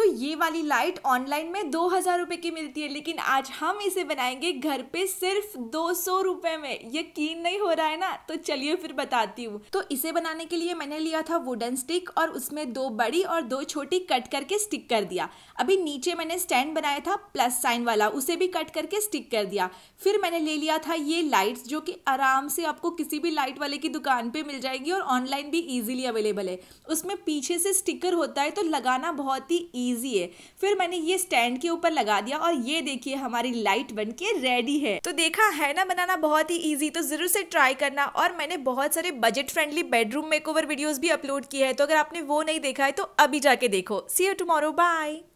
तो ये वाली लाइट ऑनलाइन में दो हज़ार रुपये की मिलती है लेकिन आज हम इसे बनाएंगे घर पे सिर्फ दो सौ रुपये में यकीन नहीं हो रहा है ना तो चलिए फिर बताती हूँ तो इसे बनाने के लिए मैंने लिया था वुडन स्टिक और उसमें दो बड़ी और दो छोटी कट करके स्टिक कर दिया अभी नीचे मैंने स्टैंड बनाया था प्लस साइन वाला उसे भी कट करके स्टिक कर दिया फिर मैंने ले लिया था ये लाइट्स जो कि आराम से आपको किसी भी लाइट वाले की दुकान पे मिल जाएगी और ऑनलाइन भी इजीली अवेलेबल है उसमें पीछे से स्टिकर होता है तो लगाना बहुत ही ईजी है फिर मैंने ये स्टैंड के ऊपर लगा दिया और ये देखिए हमारी लाइट बन के रेडी है तो देखा है ना बनाना बहुत ही ईजी तो जरूर से ट्राई करना और मैंने बहुत सारे budget friendly bedroom makeover videos भी अपलोड किए हैं तो अगर आपने वो नहीं देखा है तो अभी जाके देखो सी यू टुमारो बाय